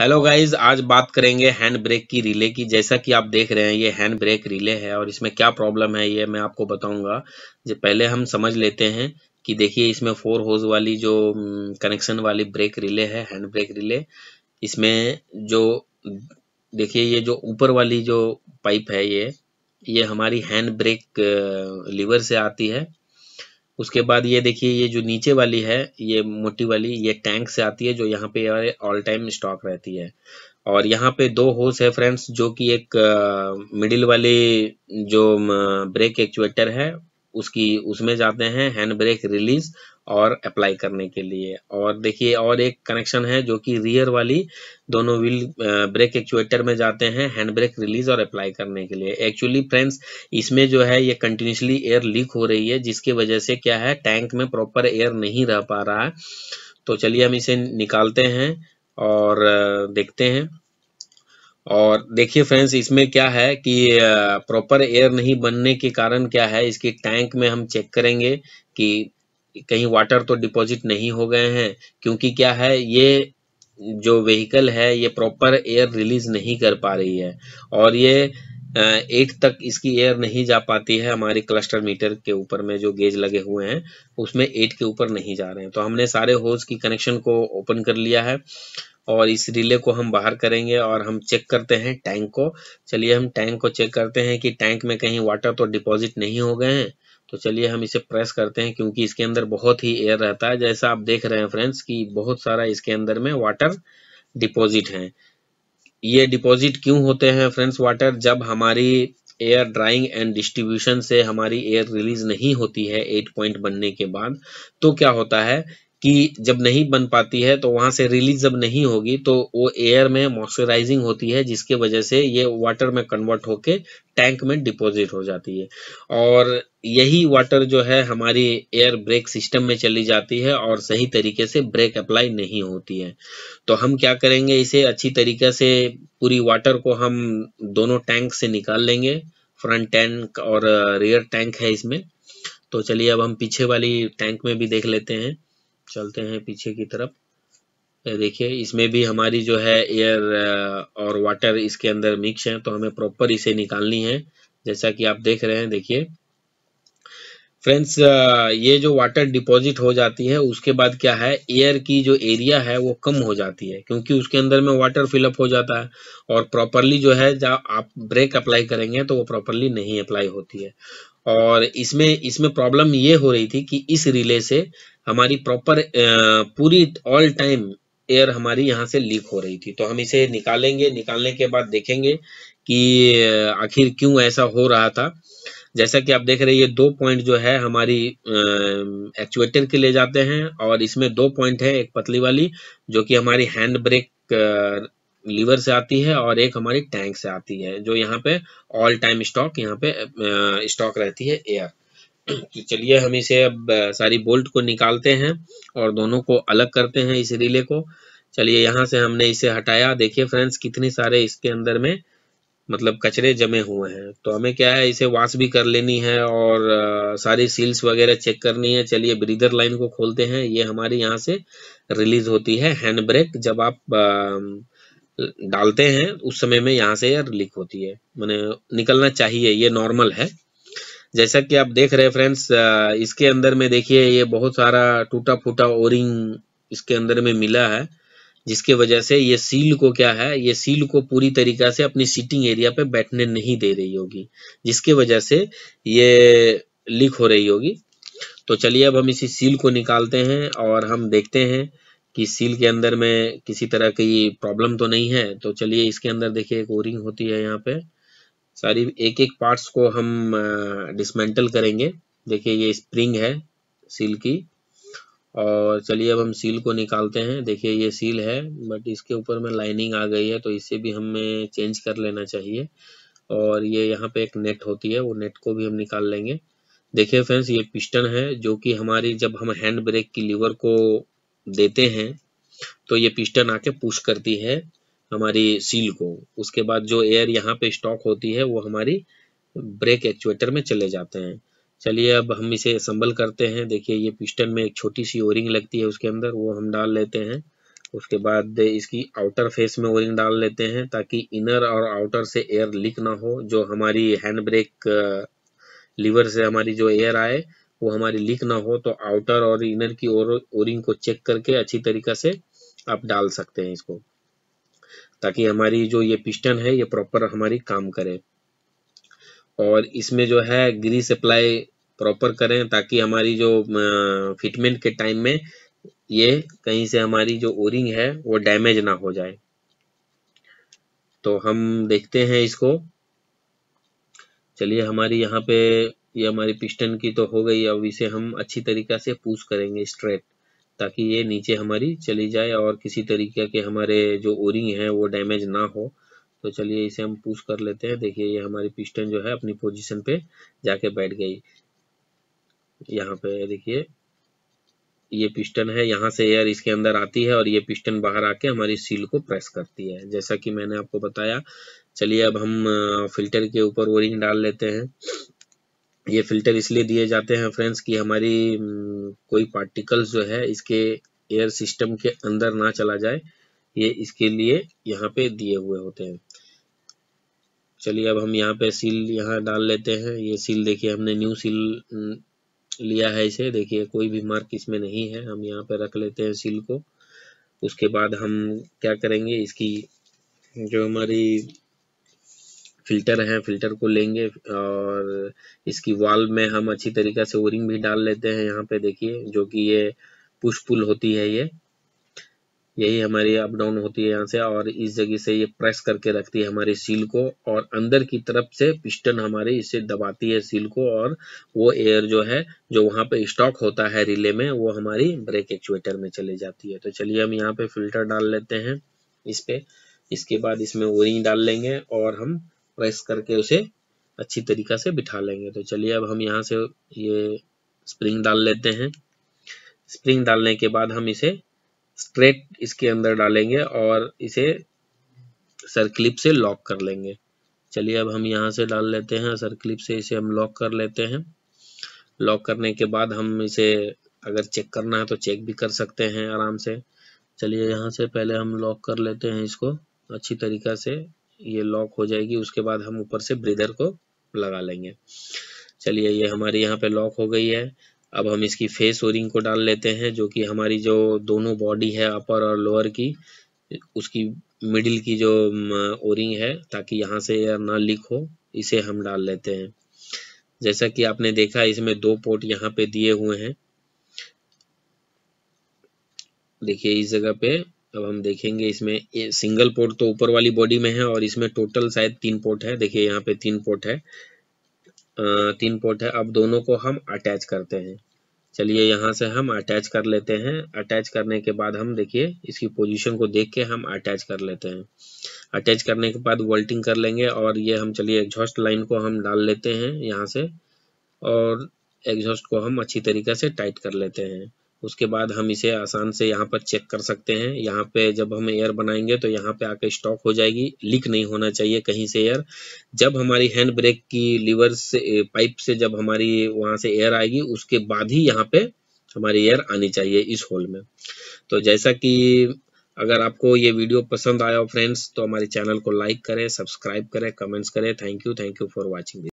hello guys आज बात करेंगे हैंड ब्रेक की रिले की जैसा कि आप देख रहे हैं ये हैंड ब्रेक रिले है और इसमें क्या प्रॉब्लम है ये मैं आपको बताऊंगा जो पहले हम समझ लेते हैं कि देखिए इसमें फोर होज वाली जो कनेक्शन वाली ब्रेक रिले है हैंड ब्रेक रिले इसमें जो देखिए ये जो ऊपर वाली जो पाइप है ये ये हमारी हैंड ब्रेक लीवर से आती है उसके बाद ये देखिए ये जो नीचे वाली है ये मोटी वाली ये टैंक से आती है जो यहाँ पे ऑल टाइम स्टॉक रहती है और यहाँ पे दो होस है फ्रेंड्स जो कि एक मिडिल वाली जो ब्रेक एक्चुएटर है उसकी उसमें जाते हैं हैंड ब्रेक रिलीज और अप्लाई करने के लिए और देखिए और एक कनेक्शन है जो कि रियर वाली दोनों व्हील ब्रेक एक्चुएटर में जाते हैं हैंड ब्रेक रिलीज और अप्लाई करने के लिए एक्चुअली फ्रेंड्स इसमें जो है ये कंटिन्यूसली एयर लीक हो रही है जिसकी वजह से क्या है टैंक में प्रॉपर एयर नहीं रह पा रहा है तो चलिए हम इसे निकालते हैं और देखते हैं और देखिए फ्रेंड्स इसमें क्या है कि प्रॉपर एयर नहीं बनने के कारण क्या है इसके टैंक में हम चेक करेंगे कि कहीं वाटर तो डिपॉजिट नहीं हो गए हैं क्योंकि क्या है ये जो व्हीकल है ये प्रॉपर एयर रिलीज नहीं कर पा रही है और ये एट तक इसकी एयर नहीं जा पाती है हमारी क्लस्टर मीटर के ऊपर में जो गेज लगे हुए हैं उसमें एट के ऊपर नहीं जा रहे हैं तो हमने सारे होज की कनेक्शन को ओपन कर लिया है और इस रिले को हम बाहर करेंगे और हम चेक करते हैं टैंक को चलिए हम टैंक को चेक करते हैं कि टैंक में कहीं वाटर तो डिपॉजिट नहीं हो गए हैं तो चलिए हम इसे प्रेस करते हैं क्योंकि इसके अंदर बहुत ही एयर रहता है जैसा आप देख रहे हैं फ्रेंड्स कि बहुत सारा इसके अंदर में वाटर डिपॉजिट है ये डिपॉजिट क्यों होते हैं फ्रेंड्स वाटर जब हमारी एयर ड्राइंग एंड डिस्ट्रीब्यूशन से हमारी एयर रिलीज नहीं होती है एट पॉइंट बनने के बाद तो क्या होता है की जब नहीं बन पाती है तो वहां से रिलीज जब नहीं होगी तो वो एयर में मॉइस्चराइजिंग होती है जिसके वजह से ये वाटर में कन्वर्ट होके टैंक में डिपॉजिट हो जाती है और यही वाटर जो है हमारी एयर ब्रेक सिस्टम में चली जाती है और सही तरीके से ब्रेक अप्लाई नहीं होती है तो हम क्या करेंगे इसे अच्छी तरीके से पूरी वाटर को हम दोनों टैंक से निकाल लेंगे फ्रंट टैंक और रियर टैंक है इसमें तो चलिए अब हम पीछे वाली टैंक में भी देख लेते हैं चलते हैं पीछे की तरफ देखिए इसमें भी हमारी जो है एयर uh, और वाटर इसके अंदर मिक्स है तो हमें प्रॉपर इसे निकालनी है जैसा कि आप देख रहे हैं देखिए फ्रेंड्स uh, ये जो वाटर डिपॉजिट हो जाती है उसके बाद क्या है एयर की जो एरिया है वो कम हो जाती है क्योंकि उसके अंदर में वाटर फिलअप हो जाता है और प्रॉपरली जो है जब आप ब्रेक अप्लाई करेंगे तो वो प्रॉपरली नहीं अप्लाई होती है और इसमें इसमें प्रॉब्लम ये हो रही थी कि इस रिले से हमारी प्रॉपर पूरी ऑल टाइम एयर हमारी यहाँ से लीक हो रही थी तो हम इसे निकालेंगे निकालने के बाद देखेंगे कि आखिर क्यों ऐसा हो रहा था जैसा कि आप देख रहे हैं ये दो पॉइंट जो है हमारी एक्चुएटर के ले जाते हैं और इसमें दो पॉइंट है एक पतली वाली जो कि हमारी हैंड ब्रेक लीवर से आती है और एक हमारी टैंक से आती है जो यहाँ पे ऑल टाइम स्टॉक यहाँ पे स्टॉक रहती है एयर तो चलिए हम इसे अब सारी बोल्ट को निकालते हैं और दोनों को अलग करते हैं इस रिले को चलिए यहाँ से हमने इसे हटाया देखिए फ्रेंड्स कितने सारे इसके अंदर में मतलब कचरे जमे हुए हैं तो हमें क्या है इसे वॉश भी कर लेनी है और सारी सील्स वगैरह चेक करनी है चलिए ब्रीदर लाइन को खोलते हैं ये हमारी यहाँ से रिलीज होती है हैंड ब्रेक जब आप डालते हैं उस समय में यहाँ से यार लीक होती है मैंने निकलना चाहिए ये नॉर्मल है जैसा कि आप देख रहे हैं फ्रेंड्स इसके अंदर में देखिए ये बहुत सारा टूटा फूटा ओरिंग इसके अंदर में मिला है जिसके वजह से ये सील को क्या है ये सील को पूरी तरीका से अपनी सीटिंग एरिया पे बैठने नहीं दे रही होगी जिसके वजह से ये लीक हो रही होगी तो चलिए अब हम इसी सील को निकालते हैं और हम देखते हैं कि सील के अंदर में किसी तरह की प्रॉब्लम तो नहीं है तो चलिए इसके अंदर देखिए एक ओरिंग होती है यहाँ पे सारी एक एक पार्ट्स को हम डिसमेंटल करेंगे देखिए ये स्प्रिंग है सील की और चलिए अब हम सील को निकालते हैं देखिए ये सील है बट इसके ऊपर में लाइनिंग आ गई है तो इसे भी हमें चेंज कर लेना चाहिए और ये यहाँ पे एक नेट होती है वो नेट को भी हम निकाल लेंगे देखिए फ्रेंड्स ये पिस्टन है जो कि हमारी जब हम हैंड ब्रेक की लीवर को देते हैं तो ये पिस्टन आके पुश करती है हमारी सील को उसके बाद जो एयर यहाँ पे स्टॉक होती है वो हमारी ब्रेक एक्चुएटर में चले जाते हैं चलिए अब हम इसे असम्बल करते हैं देखिए ये पिस्टन में एक छोटी सी ओरिंग लगती है उसके अंदर वो हम डाल लेते हैं उसके बाद इसकी आउटर फेस में ओरिंग डाल लेते हैं ताकि इनर और आउटर से एयर लीक ना हो जो हमारी हैंड ब्रेक लीवर से हमारी जो एयर आए वो हमारी लीक ना हो तो आउटर और इनर की ओर ओरिंग को चेक करके अच्छी तरीका से आप डाल सकते हैं इसको ताकि हमारी जो ये पिस्टन है ये प्रॉपर हमारी काम करे और इसमें जो है ग्रीस अप्लाई प्रॉपर करें ताकि हमारी जो फिटमेंट के टाइम में ये कहीं से हमारी जो ओरिंग है वो डैमेज ना हो जाए तो हम देखते हैं इसको चलिए हमारी यहाँ पे ये हमारी पिस्टन की तो हो गई अब इसे हम अच्छी तरीका से पूछ करेंगे स्ट्रेट ताकि ये नीचे हमारी चली जाए और किसी तरीके के हमारे जो ओरिंग है वो डैमेज ना हो तो चलिए इसे हम पूछ कर लेते हैं देखिए ये हमारी पिस्टन जो है अपनी पोजीशन पे जाके बैठ गई यहाँ पे देखिए ये पिस्टन है यहाँ से एयर इसके अंदर आती है और ये पिस्टन बाहर आके हमारी सील को प्रेस करती है जैसा कि मैंने आपको बताया चलिए अब हम फिल्टर के ऊपर ओरिंग डाल लेते हैं ये फिल्टर इसलिए दिए जाते हैं फ्रेंड्स कि हमारी कोई पार्टिकल्स जो है इसके एयर सिस्टम के अंदर ना चला जाए ये इसके लिए यहाँ पे दिए हुए होते हैं चलिए अब हम यहाँ पे सील यहाँ डाल लेते हैं ये सील देखिए हमने न्यू सील लिया है इसे देखिए कोई भी मार्क इसमें नहीं है हम यहाँ पे रख लेते हैं सील को उसके बाद हम क्या करेंगे इसकी जो हमारी फिल्टर है फिल्टर को लेंगे और इसकी वाल में हम अच्छी तरीके से ओरिंग भी डाल लेते हैं यहाँ पे देखिए जो कि ये पुश पुल होती है ये यही हमारी अप डाउन होती है यहाँ से और इस जगह से ये प्रेस करके रखती है हमारे सील को और अंदर की तरफ से पिस्टन हमारे इसे दबाती है सील को और वो एयर जो है जो वहां पे स्टॉक होता है रिले में वो हमारी ब्रेक एक्चुएटर में चले जाती है तो चलिए हम यहाँ पे फिल्टर डाल लेते हैं इस पे इसके बाद इसमें ओरिंग डाल लेंगे और हम प्रेस करके उसे अच्छी तरीका से बिठा लेंगे तो चलिए अब हम यहाँ से ये स्प्रिंग डाल लेते हैं स्प्रिंग डालने के बाद हम इसे स्ट्रेट इसके अंदर डालेंगे और इसे सर क्लिप से लॉक कर लेंगे चलिए अब हम यहाँ से डाल लेते हैं सर क्लिप से इसे हम लॉक कर लेते हैं लॉक करने के बाद हम इसे अगर चेक करना है तो चेक भी कर सकते हैं आराम से चलिए यहाँ से पहले हम लॉक कर लेते हैं इसको अच्छी तरीका से ये लॉक हो जाएगी उसके बाद हम ऊपर से ब्रीदर को लगा लेंगे चलिए ये हमारे यहाँ पे लॉक हो गई है अब हम इसकी फेस ओरिंग को डाल लेते हैं जो कि हमारी जो दोनों बॉडी है अपर और लोअर की उसकी मिडिल की जो ओरिंग है ताकि यहाँ से एयर ना लीक हो इसे हम डाल लेते हैं जैसा कि आपने देखा इसमें दो पोर्ट यहाँ पे दिए हुए हैं देखिए इस जगह पे अब हम देखेंगे इसमें ए, सिंगल पोर्ट तो ऊपर वाली बॉडी में है और इसमें टोटल शायद तीन पोर्ट है देखिए यहाँ पे तीन पोर्ट है आ, तीन पोर्ट है अब दोनों को हम अटैच करते हैं चलिए यहाँ से हम अटैच कर लेते हैं अटैच करने के बाद हम देखिए इसकी पोजीशन को देख के हम अटैच कर लेते हैं अटैच करने के बाद वोल्टिंग कर लेंगे और ये हम चलिए एग्जॉस्ट लाइन को हम डाल लेते हैं यहाँ से और एग्जॉस्ट को हम अच्छी तरीके से टाइट कर लेते हैं उसके बाद हम इसे आसान से यहाँ पर चेक कर सकते हैं यहाँ पे जब हम एयर बनाएंगे तो यहाँ पे आके स्टॉक हो जाएगी लीक नहीं होना चाहिए कहीं से एयर जब हमारी हैंड ब्रेक की लीवर से पाइप से जब हमारी वहाँ से एयर आएगी उसके बाद ही यहाँ पे हमारी एयर आनी चाहिए इस होल में तो जैसा कि अगर आपको ये वीडियो पसंद आया हो फ्रेंड्स तो हमारे चैनल को लाइक करें सब्सक्राइब करें कमेंट्स करें thank you thank you for watching